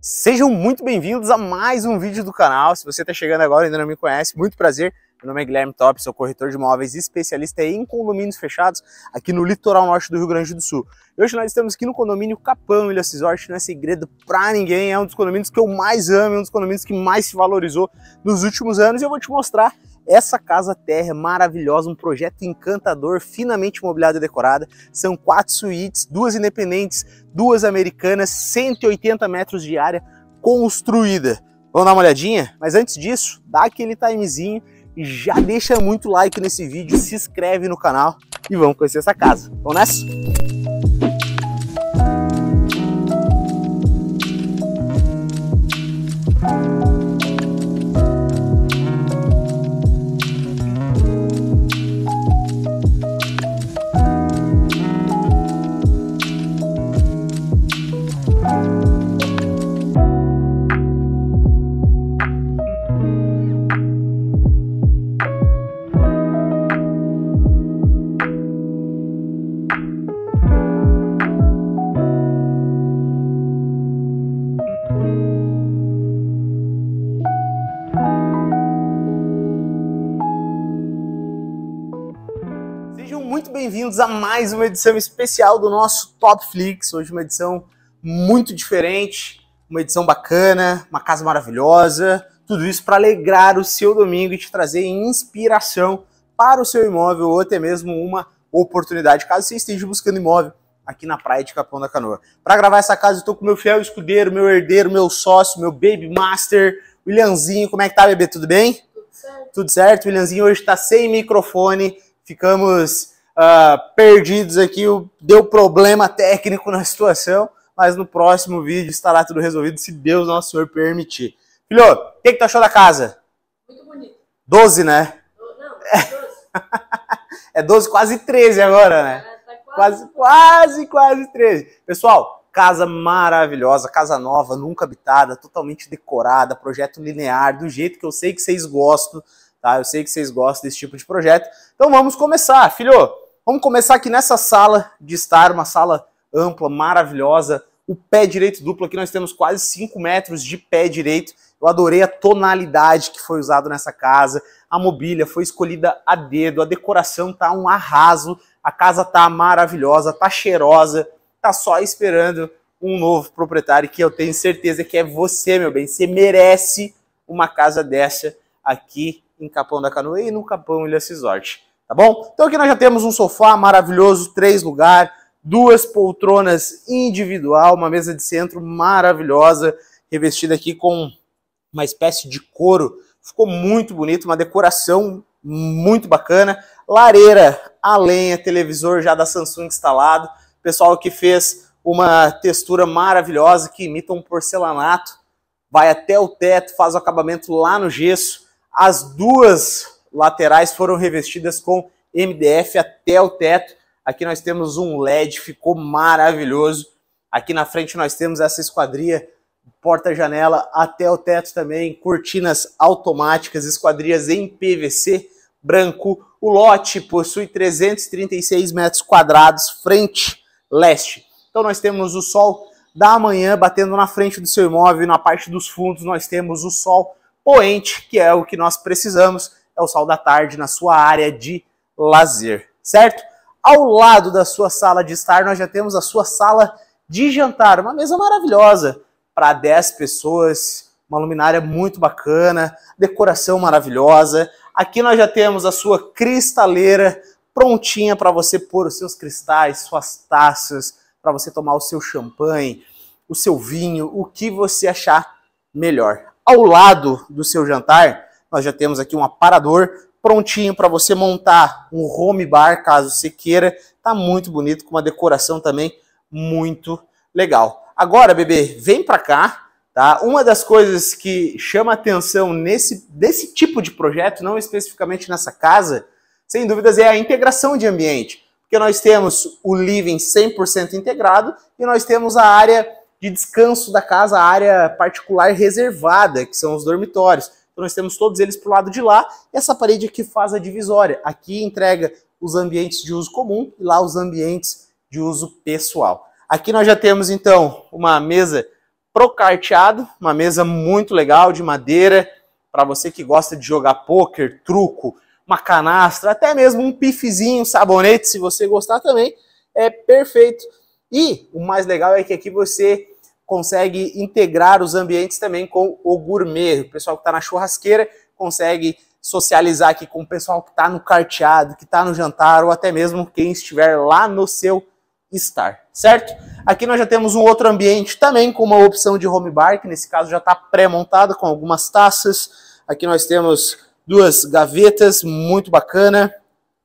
Sejam muito bem-vindos a mais um vídeo do canal. Se você está chegando agora e ainda não me conhece, muito prazer. Meu nome é Guilherme Top, sou corretor de imóveis e especialista em condomínios fechados aqui no litoral norte do Rio Grande do Sul. E hoje nós estamos aqui no condomínio Capão, Ilha Cisort, não é segredo para ninguém, é um dos condomínios que eu mais amo, é um dos condomínios que mais se valorizou nos últimos anos e eu vou te mostrar essa casa terra é maravilhosa, um projeto encantador, finamente mobiliada e decorada. São quatro suítes, duas independentes, duas americanas, 180 metros de área construída. Vamos dar uma olhadinha? Mas antes disso, dá aquele timezinho, já deixa muito like nesse vídeo, se inscreve no canal e vamos conhecer essa casa. Vamos nessa? mais uma edição especial do nosso Top Flix. Hoje uma edição muito diferente, uma edição bacana, uma casa maravilhosa. Tudo isso para alegrar o seu domingo e te trazer inspiração para o seu imóvel ou até mesmo uma oportunidade, caso você esteja buscando imóvel aqui na praia de Capão da Canoa. Para gravar essa casa, eu estou com meu fiel escudeiro, meu herdeiro, meu sócio, meu baby master, Williamzinho. Como é que tá, bebê? Tudo bem? Tudo certo. Tudo certo. Williamzinho hoje está sem microfone. Ficamos uh, perdidos aqui, deu problema técnico na situação, mas no próximo vídeo estará tudo resolvido, se Deus nosso Senhor permitir. Filho, o que, que tu achou da casa? Muito bonito. 12, né? Do, não, 12. é 12, quase 13 agora, né? É, tá quase, quase, quase 13. Pessoal, casa maravilhosa, casa nova, nunca habitada, totalmente decorada, projeto linear, do jeito que eu sei que vocês gostam, tá? Eu sei que vocês gostam desse tipo de projeto. Então vamos começar, filho. Vamos começar aqui nessa sala de estar, uma sala ampla, maravilhosa. O pé direito duplo, aqui nós temos quase 5 metros de pé direito. Eu adorei a tonalidade que foi usada nessa casa. A mobília foi escolhida a dedo, a decoração tá um arraso. A casa tá maravilhosa, tá cheirosa, tá só esperando um novo proprietário que eu tenho certeza que é você, meu bem. Você merece uma casa dessa aqui em Capão da Canoa e no Capão Ilha Cisort tá bom? Então aqui nós já temos um sofá maravilhoso, três lugares, duas poltronas individual, uma mesa de centro maravilhosa, revestida aqui com uma espécie de couro. Ficou muito bonito, uma decoração muito bacana. Lareira, a lenha, televisor já da Samsung instalado. Pessoal que fez uma textura maravilhosa que imita um porcelanato. Vai até o teto, faz o acabamento lá no gesso. As duas laterais foram revestidas com MDF até o teto. Aqui nós temos um LED, ficou maravilhoso. Aqui na frente nós temos essa esquadria, porta-janela até o teto também, cortinas automáticas, esquadrias em PVC branco. O lote possui 336 metros quadrados, frente leste. Então nós temos o sol da manhã batendo na frente do seu imóvel, na parte dos fundos nós temos o sol poente, que é o que nós precisamos é o sol da Tarde na sua área de lazer, certo? Ao lado da sua sala de estar, nós já temos a sua sala de jantar, uma mesa maravilhosa para 10 pessoas, uma luminária muito bacana, decoração maravilhosa. Aqui nós já temos a sua cristaleira prontinha para você pôr os seus cristais, suas taças, para você tomar o seu champanhe, o seu vinho, o que você achar melhor. Ao lado do seu jantar, nós já temos aqui um aparador prontinho para você montar um home bar, caso você queira. Tá muito bonito, com uma decoração também muito legal. Agora, bebê, vem para cá. Tá? Uma das coisas que chama atenção nesse, nesse tipo de projeto, não especificamente nessa casa, sem dúvidas, é a integração de ambiente. Porque nós temos o living 100% integrado e nós temos a área de descanso da casa, a área particular reservada, que são os dormitórios. Então nós temos todos eles para o lado de lá. Essa parede aqui faz a divisória. Aqui entrega os ambientes de uso comum e lá os ambientes de uso pessoal. Aqui nós já temos então uma mesa procarteado, uma mesa muito legal de madeira para você que gosta de jogar poker, truco, uma canastra, até mesmo um pifzinho, um sabonete, se você gostar também, é perfeito. E o mais legal é que aqui você consegue integrar os ambientes também com o gourmet. O pessoal que está na churrasqueira consegue socializar aqui com o pessoal que está no carteado, que está no jantar, ou até mesmo quem estiver lá no seu estar, certo? Aqui nós já temos um outro ambiente também com uma opção de home bar, que nesse caso já está pré-montada com algumas taças. Aqui nós temos duas gavetas, muito bacana,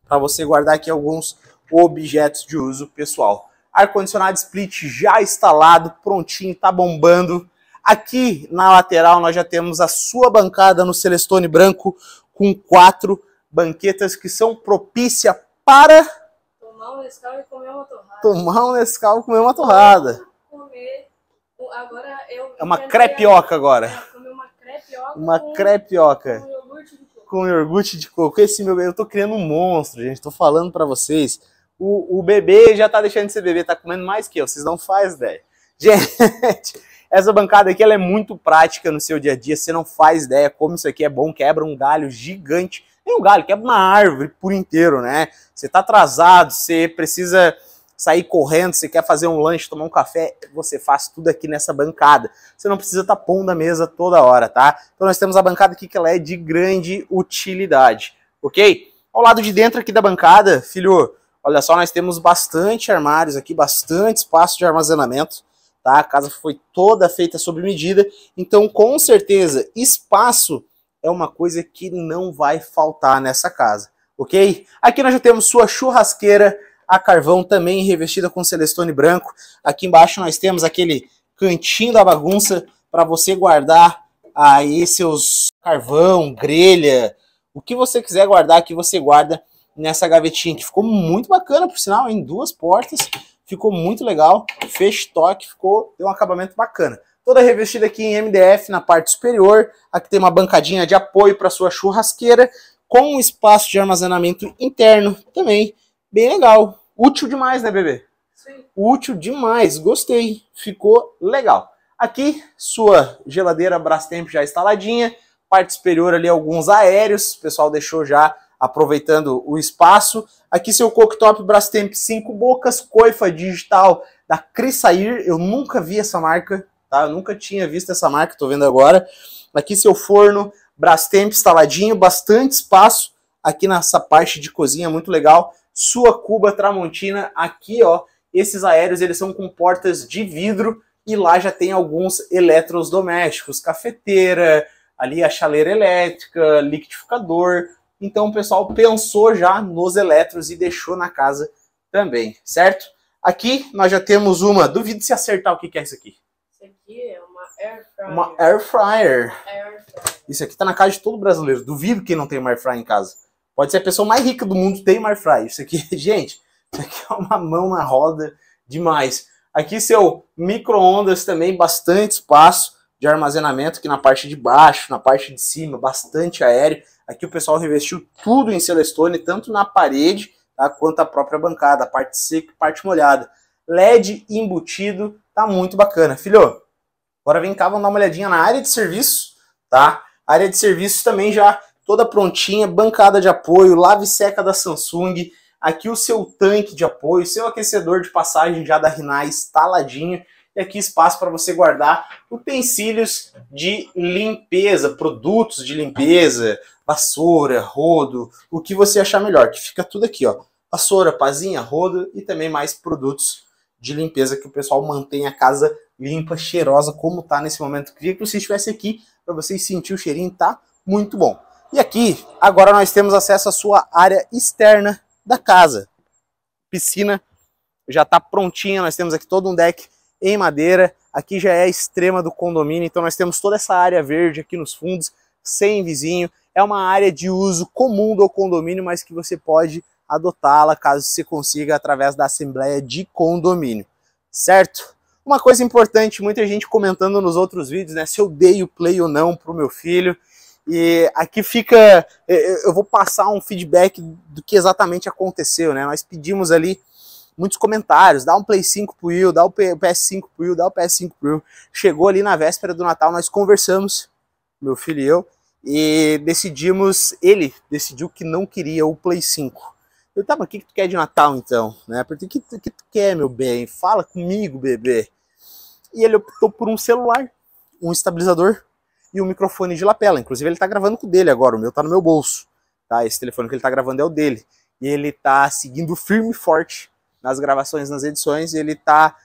para você guardar aqui alguns objetos de uso pessoal ar-condicionado split já instalado, prontinho, tá bombando. Aqui na lateral nós já temos a sua bancada no Celestone branco com quatro banquetas que são propícia para tomar um Nescau e comer uma torrada. Tomar um Nescau e comer uma torrada. Comer agora eu É uma crepioca agora. É, comer uma crepioca. Uma com, crepioca. Com iogurte de coco. Com iogurte de coco. Esse meu, eu tô criando um monstro, gente. Tô falando para vocês o, o bebê já tá deixando de ser bebê, tá comendo mais que eu, vocês não fazem ideia. Gente, essa bancada aqui ela é muito prática no seu dia a dia, você não faz ideia como isso aqui é bom, quebra um galho gigante, nem um galho, quebra uma árvore por inteiro, né? Você tá atrasado, você precisa sair correndo, você quer fazer um lanche, tomar um café, você faz tudo aqui nessa bancada. Você não precisa estar tá pondo a mesa toda hora, tá? Então nós temos a bancada aqui que ela é de grande utilidade, ok? Ao lado de dentro aqui da bancada, filho, Olha só, nós temos bastante armários aqui, bastante espaço de armazenamento, tá? A casa foi toda feita sob medida, então com certeza espaço é uma coisa que não vai faltar nessa casa, ok? Aqui nós já temos sua churrasqueira a carvão também revestida com celestone branco. Aqui embaixo nós temos aquele cantinho da bagunça para você guardar aí seus carvão, grelha, o que você quiser guardar aqui você guarda nessa gavetinha, que ficou muito bacana, por sinal, em duas portas, ficou muito legal, fez toque, ficou, deu um acabamento bacana. Toda revestida aqui em MDF na parte superior, aqui tem uma bancadinha de apoio para sua churrasqueira, com um espaço de armazenamento interno também, bem legal, útil demais, né bebê? Sim. Útil demais, gostei, ficou legal. Aqui, sua geladeira Brastemp já instaladinha, parte superior ali alguns aéreos, o pessoal deixou já aproveitando o espaço. Aqui seu cooktop Brastemp 5 bocas, coifa digital da Crisair. Eu nunca vi essa marca, tá? Eu nunca tinha visto essa marca, tô vendo agora. Aqui seu forno Brastemp instaladinho, bastante espaço aqui nessa parte de cozinha, muito legal. Sua cuba Tramontina aqui, ó. Esses aéreos, eles são com portas de vidro e lá já tem alguns eletrodomésticos, cafeteira, ali a chaleira elétrica, liquidificador, então o pessoal pensou já nos elétrons e deixou na casa também, certo? Aqui nós já temos uma. Duvido se acertar o que, é isso aqui. Isso aqui é uma air fryer. Uma air fryer. Air fryer. Isso aqui está na casa de todo brasileiro. Duvido que não tem uma air fryer em casa. Pode ser a pessoa mais rica do mundo tem uma air fryer. Isso aqui, gente, isso aqui é uma mão na roda demais. Aqui seu micro-ondas também, bastante espaço de armazenamento aqui na parte de baixo, na parte de cima, bastante aéreo. Aqui o pessoal revestiu tudo em Celestone, tanto na parede tá, quanto a própria bancada, parte seca parte molhada. LED embutido, tá muito bacana. Filho, agora vem cá, vamos dar uma olhadinha na área de serviço, tá? área de serviço também já toda prontinha, bancada de apoio, lave seca da Samsung, aqui o seu tanque de apoio, seu aquecedor de passagem já da Rinai instaladinho, e aqui espaço para você guardar utensílios de limpeza, produtos de limpeza, vassoura, rodo, o que você achar melhor, que fica tudo aqui, ó. Vassoura, pazinha, rodo e também mais produtos de limpeza que o pessoal mantém a casa limpa, cheirosa, como tá nesse momento. Queria que você estivesse aqui para vocês sentir o cheirinho, tá muito bom. E aqui, agora nós temos acesso à sua área externa da casa. Piscina já tá prontinha, nós temos aqui todo um deck em madeira. Aqui já é a extrema do condomínio, então nós temos toda essa área verde aqui nos fundos, sem vizinho é uma área de uso comum do condomínio, mas que você pode adotá-la caso você consiga através da assembleia de condomínio, certo? Uma coisa importante, muita gente comentando nos outros vídeos, né, se eu dei o play ou não para o meu filho, e aqui fica, é, é, eu vou passar um feedback do que exatamente aconteceu, né? Nós pedimos ali muitos comentários, dá um Play 5 pro Will, dá o PS5 pro Will, dá o PS5 pro Will. Chegou ali na véspera do Natal, nós conversamos, meu filho e eu, e decidimos, ele decidiu que não queria o Play 5. Eu tava, tá, o que, que tu quer de Natal então? Né? Porque que, que tu quer, meu bem? Fala comigo, bebê. E ele optou por um celular, um estabilizador e um microfone de lapela. Inclusive, ele tá gravando com o dele agora, o meu tá no meu bolso. Tá? Esse telefone que ele tá gravando é o dele. E ele tá seguindo firme e forte nas gravações, nas edições, ele tá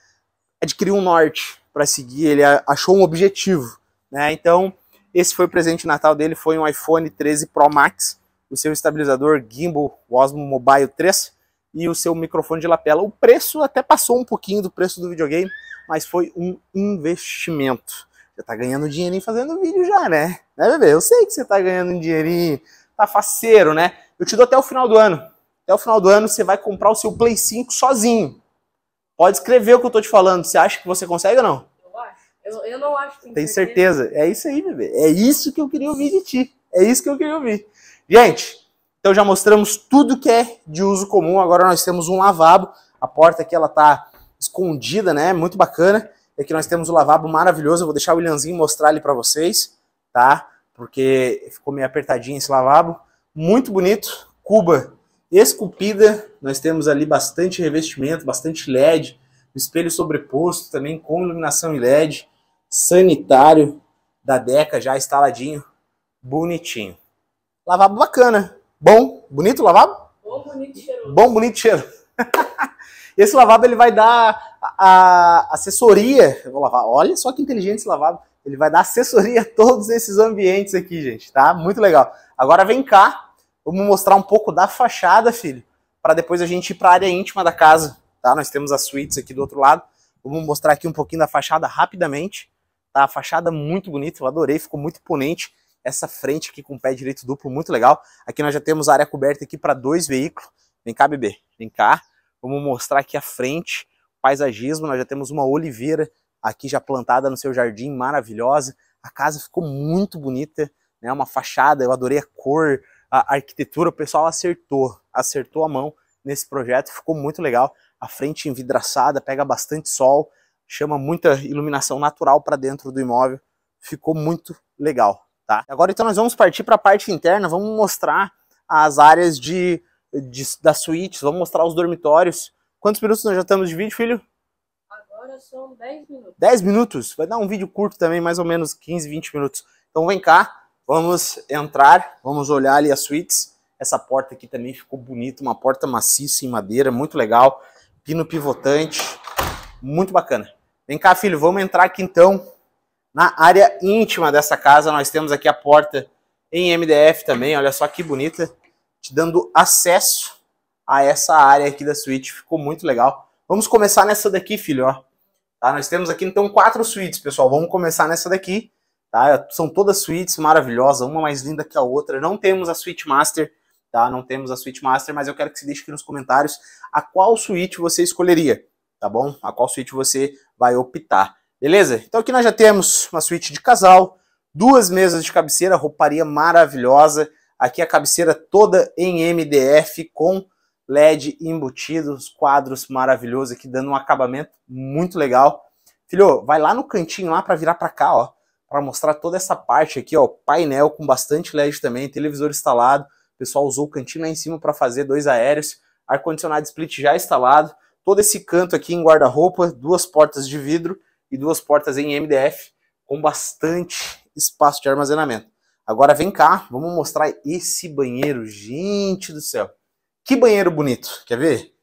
adquirindo um norte para seguir, ele achou um objetivo, né? Então, esse foi o presente de Natal dele, foi um iPhone 13 Pro Max, o seu estabilizador gimbal Osmo Mobile 3 e o seu microfone de lapela. O preço até passou um pouquinho do preço do videogame, mas foi um investimento. Você tá ganhando dinheirinho fazendo vídeo já, né? Né, bebê? Eu sei que você tá ganhando dinheirinho, tá faceiro, né? Eu te dou até o final do ano. Até o final do ano você vai comprar o seu Play 5 sozinho. Pode escrever o que eu tô te falando. Você acha que você consegue ou não? Eu, eu não acho que tem, certeza. certeza. É isso aí, bebê. É isso que eu queria ouvir de ti. É isso que eu queria ouvir. Gente, então já mostramos tudo que é de uso comum. Agora nós temos um lavabo. A porta aqui ela tá escondida, né? Muito bacana. É aqui nós temos o um lavabo maravilhoso. Eu vou deixar o Williamzinho mostrar ali para vocês, tá? Porque ficou meio apertadinho esse lavabo. Muito bonito. Cuba esculpida. Nós temos ali bastante revestimento, bastante LED, espelho sobreposto também com iluminação e LED sanitário da Deca já instaladinho, bonitinho. Lavabo bacana. Bom, bonito o lavabo? Bom, bonito, cheiro. Bom, bonito, cheiro. esse lavabo ele vai dar a, a assessoria. Eu vou lavar. Olha só que inteligente esse lavabo. Ele vai dar assessoria a todos esses ambientes aqui, gente, tá? Muito legal. Agora vem cá, vamos mostrar um pouco da fachada, filho, para depois a gente ir para a área íntima da casa, tá? Nós temos as suítes aqui do outro lado. Vamos mostrar aqui um pouquinho da fachada rapidamente. Tá? A fachada muito bonita, eu adorei, ficou muito imponente. Essa frente aqui com pé direito duplo, muito legal. Aqui nós já temos área coberta aqui para dois veículos. Vem cá, bebê, vem cá. Vamos mostrar aqui a frente, paisagismo. Nós já temos uma oliveira aqui já plantada no seu jardim, maravilhosa. A casa ficou muito bonita, né? Uma fachada, eu adorei a cor, a arquitetura. O pessoal acertou, acertou a mão nesse projeto, ficou muito legal. A frente envidraçada, pega bastante sol, chama muita iluminação natural para dentro do imóvel, ficou muito legal, tá? Agora então nós vamos partir para a parte interna, vamos mostrar as áreas de, de das suítes, vamos mostrar os dormitórios. Quantos minutos nós já estamos de vídeo, filho? Agora são 10 minutos. 10 minutos? Vai dar um vídeo curto também, mais ou menos 15, 20 minutos. Então vem cá, vamos entrar, vamos olhar ali as suítes. Essa porta aqui também ficou bonita, uma porta maciça em madeira, muito legal. Pino pivotante, muito bacana. Vem cá, filho, vamos entrar aqui então na área íntima dessa casa. Nós temos aqui a porta em MDF também, olha só que bonita, te dando acesso a essa área aqui da suíte. Ficou muito legal. Vamos começar nessa daqui, filho, ó. Tá? Nós temos aqui então quatro suítes, pessoal. Vamos começar nessa daqui. Tá? São todas suítes maravilhosas, uma mais linda que a outra. Não temos a suíte master, tá? Não temos a suíte master, mas eu quero que você deixe aqui nos comentários a qual suíte você escolheria, tá bom? A qual suíte você vai optar. Beleza? Então aqui nós já temos uma suíte de casal, duas mesas de cabeceira, rouparia maravilhosa. Aqui a cabeceira toda em MDF com LED embutido, quadros maravilhosos aqui dando um acabamento muito legal. Filho, vai lá no cantinho lá para virar para cá, ó, para mostrar toda essa parte aqui, ó, painel com bastante LED também, televisor instalado. O pessoal usou o cantinho lá em cima para fazer dois aéreos, ar condicionado split já instalado todo esse canto aqui em guarda-roupa, duas portas de vidro e duas portas em MDF, com bastante espaço de armazenamento. Agora vem cá, vamos mostrar esse banheiro, gente do céu. Que banheiro bonito, quer ver?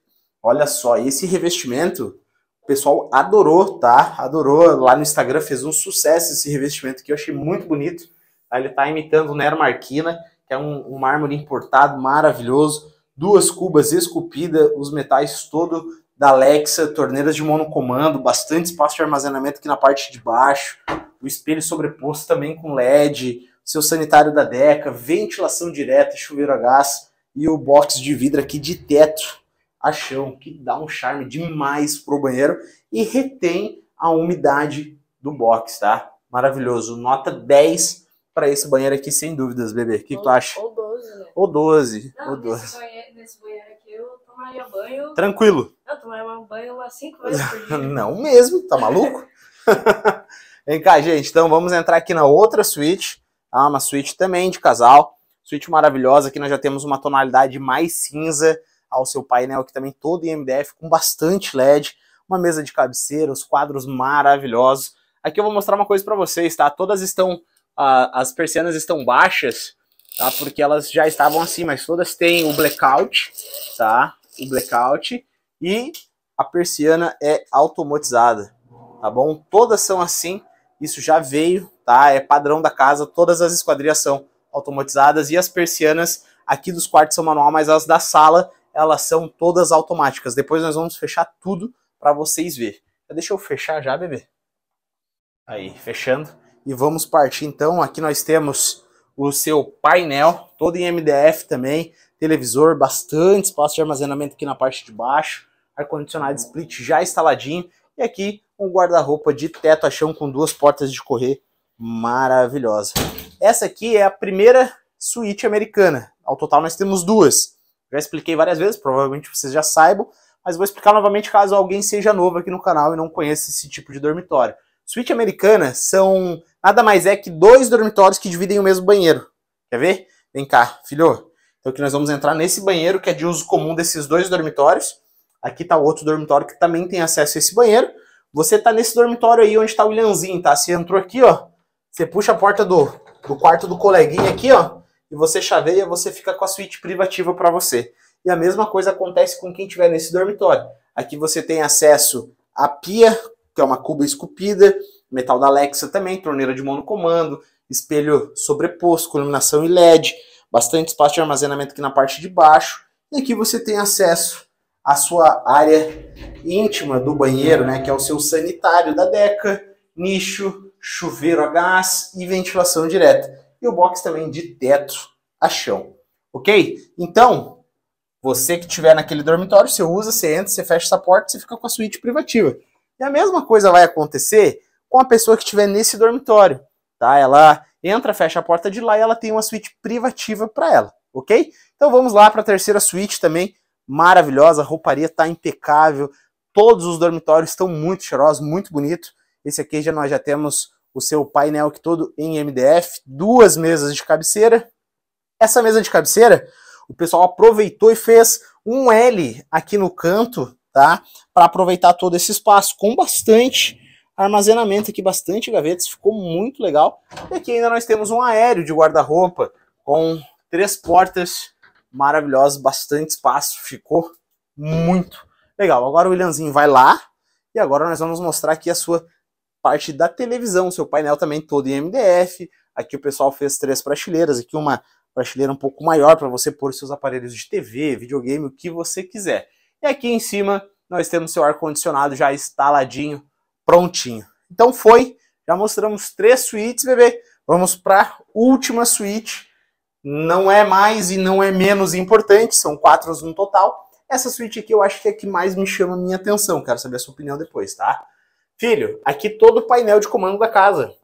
Olha só, esse revestimento, o pessoal adorou, tá? Adorou, lá no Instagram fez um sucesso esse revestimento que eu achei muito bonito. Ele tá imitando o Nero Marquina, que é um, um mármore importado maravilhoso. Duas cubas esculpidas, os metais todo da Alexa, torneiras de monocomando, bastante espaço de armazenamento aqui na parte de baixo, o espelho sobreposto também com LED, seu sanitário da Deca, ventilação direta, chuveiro a gás e o box de vidro aqui de teto a chão, que dá um charme demais pro banheiro e retém a umidade do box, tá? Maravilhoso, nota 10 para esse banheiro aqui, sem dúvidas, bebê. O que, ou, tu acha? Ou 12, né? Ou 12, Não, ou 12. Nesse banheiro, nesse banheiro tomaria banho. Tranquilo. Eu tomaria banho umas cinco vezes por dia. Não mesmo, tá maluco? Vem cá, gente. Então vamos entrar aqui na outra suíte. Ah, uma suíte também de casal. Suíte maravilhosa. Aqui nós já temos uma tonalidade mais cinza ao seu painel que também todo em MDF com bastante LED, uma mesa de cabeceira, os quadros maravilhosos. Aqui eu vou mostrar uma coisa para vocês, tá? Todas estão, ah, as persianas estão baixas, tá? Porque elas já estavam assim, mas todas têm o blackout, tá? o blackout e a persiana é automatizada, tá bom? Todas são assim, isso já veio, tá? É padrão da casa, todas as esquadrias são automatizadas e as persianas aqui dos quartos são manual, mas as da sala, elas são todas automáticas. Depois nós vamos fechar tudo para vocês verem. Deixa eu fechar já, bebê. Aí, fechando. E vamos partir então. Aqui nós temos o seu painel, todo em MDF também televisor, bastante espaço de armazenamento aqui na parte de baixo, ar-condicionado split já instaladinho, e aqui um guarda-roupa de teto a chão com duas portas de correr maravilhosa. Essa aqui é a primeira suíte americana, ao total nós temos duas. Já expliquei várias vezes, provavelmente vocês já saibam, mas vou explicar novamente caso alguém seja novo aqui no canal e não conheça esse tipo de dormitório. Suíte americana são nada mais é que dois dormitórios que dividem o mesmo banheiro. Quer ver? Vem cá, filho. Então aqui nós vamos entrar nesse banheiro que é de uso comum desses dois dormitórios. Aqui está o outro dormitório que também tem acesso a esse banheiro. Você está nesse dormitório aí onde está o Williamzinho, tá? Você entrou aqui, ó. Você puxa a porta do, do quarto do coleguinha aqui, ó. E você chaveia, você fica com a suíte privativa para você. E a mesma coisa acontece com quem estiver nesse dormitório. Aqui você tem acesso à pia, que é uma cuba esculpida, metal da Alexa também, torneira de monocomando, espelho sobreposto, iluminação e LED bastante espaço de armazenamento aqui na parte de baixo. E aqui você tem acesso à sua área íntima do banheiro, né, que é o seu sanitário da Deca, nicho, chuveiro a gás e ventilação direta. E o box também de teto a chão, ok? Então, você que tiver naquele dormitório, você usa, você entra, você fecha essa porta, você fica com a suíte privativa. E a mesma coisa vai acontecer com a pessoa que estiver nesse dormitório, tá? Ela entra, fecha a porta de lá e ela tem uma suíte privativa para ela, ok? Então vamos lá para a terceira suíte também, maravilhosa, a rouparia está impecável, todos os dormitórios estão muito cheirosos, muito bonito. Esse aqui já nós já temos o seu painel que todo em MDF, duas mesas de cabeceira. Essa mesa de cabeceira, o pessoal aproveitou e fez um L aqui no canto, tá? Para aproveitar todo esse espaço com bastante Armazenamento aqui, bastante gavetas, ficou muito legal. E aqui ainda nós temos um aéreo de guarda-roupa com três portas maravilhosas, bastante espaço, ficou muito legal. Agora o Williamzinho vai lá e agora nós vamos mostrar aqui a sua parte da televisão, seu painel também todo em MDF. Aqui o pessoal fez três prateleiras, aqui uma prateleira um pouco maior para você pôr seus aparelhos de TV, videogame, o que você quiser. E aqui em cima nós temos seu ar-condicionado já instaladinho prontinho. Então foi, já mostramos três suítes, bebê. Vamos para a última suíte. Não é mais e não é menos importante, são quatro no total. Essa suíte aqui eu acho que é a que mais me chama a minha atenção, quero saber a sua opinião depois, tá? Filho, aqui todo o painel de comando da casa.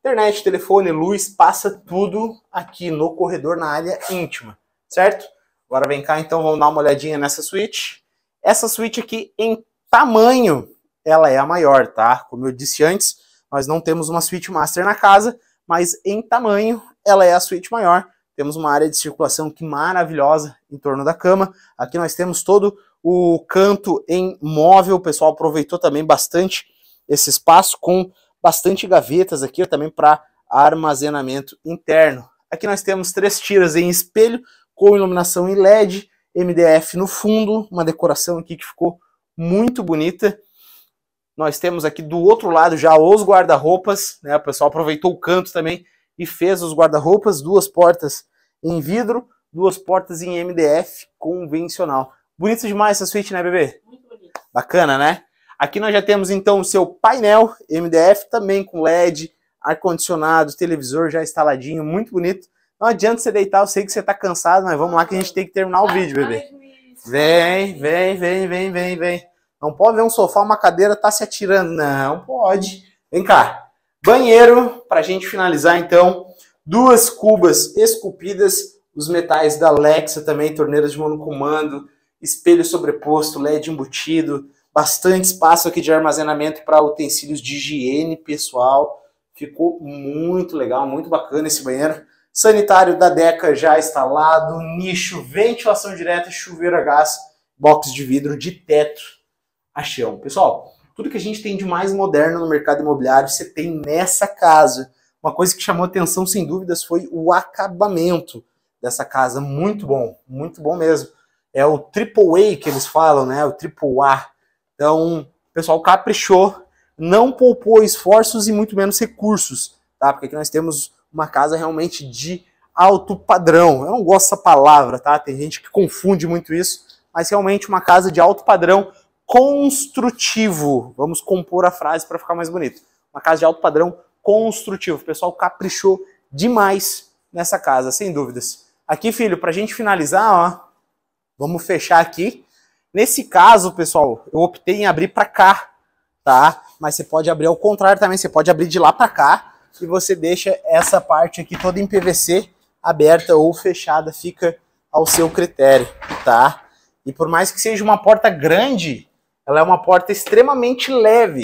Internet, telefone, luz, passa tudo aqui no corredor, na área íntima, certo? Agora vem cá, então, vamos dar uma olhadinha nessa suíte. Essa suíte aqui em tamanho, ela é a maior, tá? Como eu disse antes, nós não temos uma suíte master na casa, mas em tamanho ela é a suíte maior. Temos uma área de circulação que maravilhosa em torno da cama. Aqui nós temos todo o canto em móvel. O pessoal aproveitou também bastante esse espaço com bastante gavetas aqui também para armazenamento interno. Aqui nós temos três tiras em espelho com iluminação em LED, MDF no fundo, uma decoração aqui que ficou muito bonita. Nós temos aqui do outro lado já os guarda-roupas, né? O pessoal aproveitou o canto também e fez os guarda-roupas, duas portas em vidro, duas portas em MDF convencional. Bonito demais essa suíte, né, bebê? Muito bonito. Bacana, né? Aqui nós já temos então o seu painel MDF também com LED, ar-condicionado, televisor já instaladinho, muito bonito. Não adianta você deitar, eu sei que você tá cansado, mas vamos lá que a gente tem que terminar o vídeo, bebê. Vem, vem, vem, vem, vem, vem. Não pode ver um sofá, uma cadeira, tá se atirando. Não pode. Vem cá. Banheiro, para a gente finalizar então. Duas cubas esculpidas, os metais da Alexa também, torneiras de monocomando, espelho sobreposto, LED embutido, bastante espaço aqui de armazenamento para utensílios de higiene pessoal. Ficou muito legal, muito bacana esse banheiro. Sanitário da Deca já instalado, nicho, ventilação direta, chuveiro a gás, box de vidro de teto a chão. Pessoal, tudo que a gente tem de mais moderno no mercado imobiliário, você tem nessa casa. Uma coisa que chamou atenção, sem dúvidas, foi o acabamento dessa casa. Muito bom, muito bom mesmo. É o triple A que eles falam, né? O triple A. Então, pessoal caprichou, não poupou esforços e muito menos recursos, tá? Porque aqui nós temos uma casa realmente de alto padrão. Eu não gosto dessa palavra, tá? Tem gente que confunde muito isso, mas realmente uma casa de alto padrão construtivo. Vamos compor a frase para ficar mais bonito. Uma casa de alto padrão construtivo. O pessoal caprichou demais nessa casa, sem dúvidas. Aqui, filho, para a gente finalizar, ó, vamos fechar aqui. Nesse caso, pessoal, eu optei em abrir para cá, tá? Mas você pode abrir ao contrário também, você pode abrir de lá para cá e você deixa essa parte aqui toda em PVC aberta ou fechada, fica ao seu critério, tá? E por mais que seja uma porta grande, ela é uma porta extremamente leve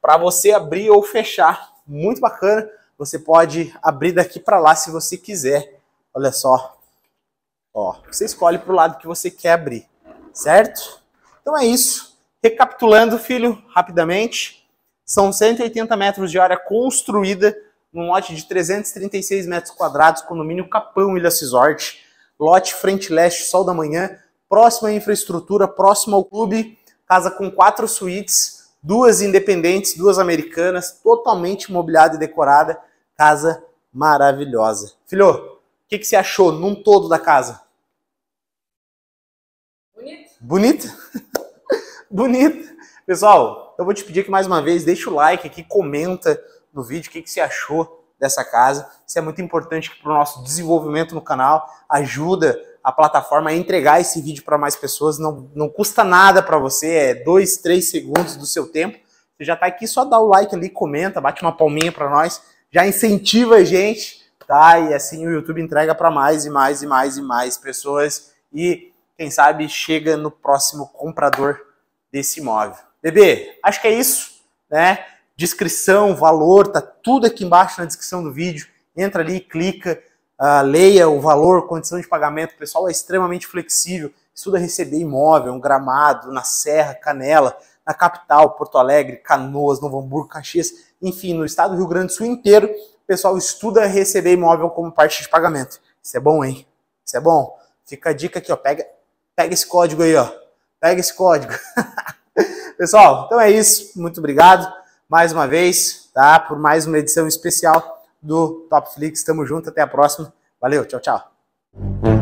para você abrir ou fechar. Muito bacana. Você pode abrir daqui para lá se você quiser. Olha só. Ó, você escolhe para o lado que você quer abrir, certo? Então é isso. Recapitulando, filho, rapidamente. São 180 metros de área construída num lote de 336 metros quadrados, condomínio Capão Ilha Cisorte. Lote frente leste, sol da manhã, próxima à infraestrutura, próximo ao clube casa com quatro suítes, duas independentes, duas americanas, totalmente mobiliada e decorada, casa maravilhosa. Filho, o que, que você achou num todo da casa? Bonito. Bonito? Bonito. Pessoal, eu vou te pedir que mais uma vez deixa o like aqui, comenta no vídeo o que, que você achou dessa casa. Isso é muito importante para o nosso desenvolvimento no canal, ajuda a plataforma a entregar esse vídeo para mais pessoas. Não, não custa nada para você, é 2, três segundos do seu tempo. Você já está aqui, só dá o like ali, comenta, bate uma palminha para nós, já incentiva a gente, tá? E assim o YouTube entrega para mais e mais e mais e mais pessoas e quem sabe chega no próximo comprador desse imóvel. Bebê, acho que é isso, né? descrição, valor, tá tudo aqui embaixo na descrição do vídeo. Entra ali, clica, uh, leia o valor, condição de pagamento. O pessoal é extremamente flexível, estuda receber imóvel, um gramado, na Serra, Canela, na capital, Porto Alegre, Canoas, Novo Hamburgo, Caxias, enfim, no estado do Rio Grande do Sul inteiro, o pessoal estuda receber imóvel como parte de pagamento. Isso é bom, hein? Isso é bom. Fica a dica aqui, ó. Pega, pega esse código aí, ó. Pega esse código. pessoal, então é isso. Muito obrigado mais uma vez, tá? Por mais uma edição especial do Top Flix. Tamo junto, até a próxima. Valeu, tchau, tchau.